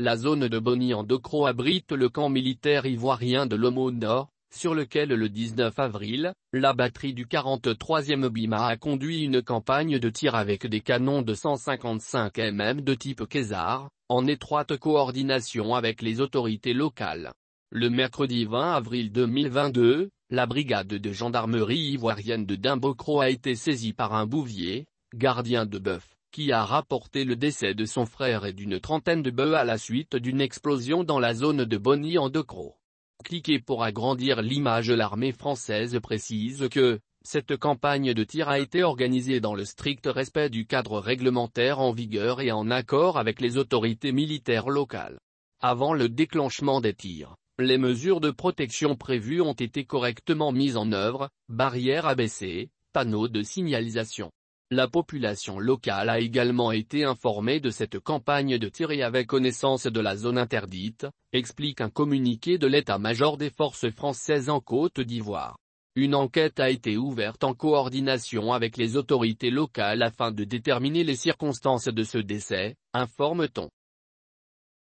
La zone de Boni en Docro abrite le camp militaire ivoirien de l'Homo Nord, sur lequel le 19 avril, la batterie du 43e Bima a conduit une campagne de tir avec des canons de 155 mm de type Késar, en étroite coordination avec les autorités locales. Le mercredi 20 avril 2022, la brigade de gendarmerie ivoirienne de Dimbokro a été saisie par un bouvier, gardien de bœuf, qui a rapporté le décès de son frère et d'une trentaine de bœufs à la suite d'une explosion dans la zone de Bonny en decro. Cliquez pour agrandir l'image L'armée française précise que, cette campagne de tir a été organisée dans le strict respect du cadre réglementaire en vigueur et en accord avec les autorités militaires locales. Avant le déclenchement des tirs, les mesures de protection prévues ont été correctement mises en œuvre, barrières abaissées, panneaux de signalisation, la population locale a également été informée de cette campagne de tir et avait connaissance de la zone interdite, explique un communiqué de l'état-major des forces françaises en Côte d'Ivoire. Une enquête a été ouverte en coordination avec les autorités locales afin de déterminer les circonstances de ce décès, informe-t-on.